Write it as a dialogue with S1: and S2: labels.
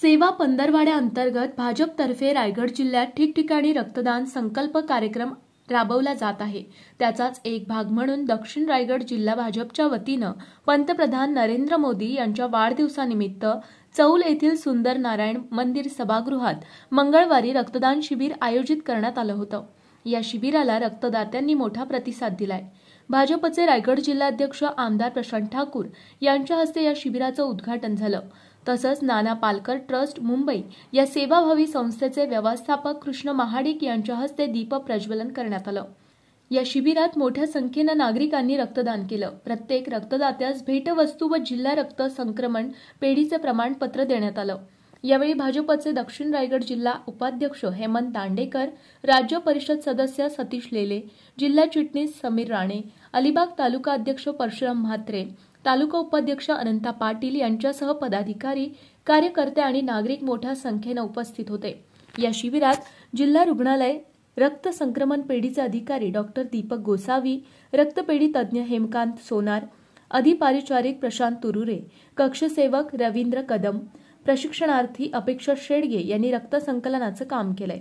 S1: सेवा पंधरवाड्याअंतर्गत भाजपतर्फे रायगड जिल्ह्यात ठिकठिकाणी रक्तदान संकल्प कार्यक्रम राबवला जात आहे त्याचाच एक भाग म्हणून दक्षिण रायगड जिल्हा भाजपच्या वतीनं पंतप्रधान नरेंद्र मोदी यांच्या वाढदिवसानिमित्त चौल येथील सुंदर नारायण मंदिर सभागृहात मंगळवारी रक्तदान शिबिर आयोजित करण्यात आलं होतं या शिबिराला रक्तदात्यांनी मोठा प्रतिसाद दिलाय भाजपचे रायगड जिल्हाध्यक्ष आमदार प्रशांत ठाकूर यांच्या हस्ते या शिबिराचं उद्घाटन झालं तसंच नाना पालकर ट्रस्ट मुंबई या सेवाभावी संस्थेचे व्यवस्थापक कृष्ण महाडिक यांच्या हस्ते दीप प्रज्वलन करण्यात आलं या शिबिरात मोठ्या संख्येनं नागरिकांनी रक्तदान केलं प्रत्येक रक्तदात्यास भेटवस्तू व जिल्हा रक्त संक्रमण पेढीचे प्रमाणपत्र देण्यात आलं यावेळी भाजपचे दक्षिण रायगड जिल्हा उपाध्यक्ष हेमंत दांडेकर राज्य परिषद सदस्य सतीश लेले जिल्हा चिटणीस समीर राणे अलिबाग तालुका अध्यक्ष परशुराम म्हात्रे तालुका उपाध्यक्ष अनंता पाटील यांच्यासह पदाधिकारी कार्यकर्ते आणि नागरिक मोठ्या संख्येनं उपस्थित होते या शिबिरात जिल्हा रुग्णालय रक्त संक्रमण पेढीचे अधिकारी डॉक्टर दीपक गोसावी रक्तपेढी तज्ज्ञ हेमकांत सोनार अधिपारिचारिक प्रशांत तुरुरे कक्षसेवक रवींद्र कदम प्रशिक्षणार्थी अपेक्षा शेडगे यांनी रक्त संकलनाचं काम केलंय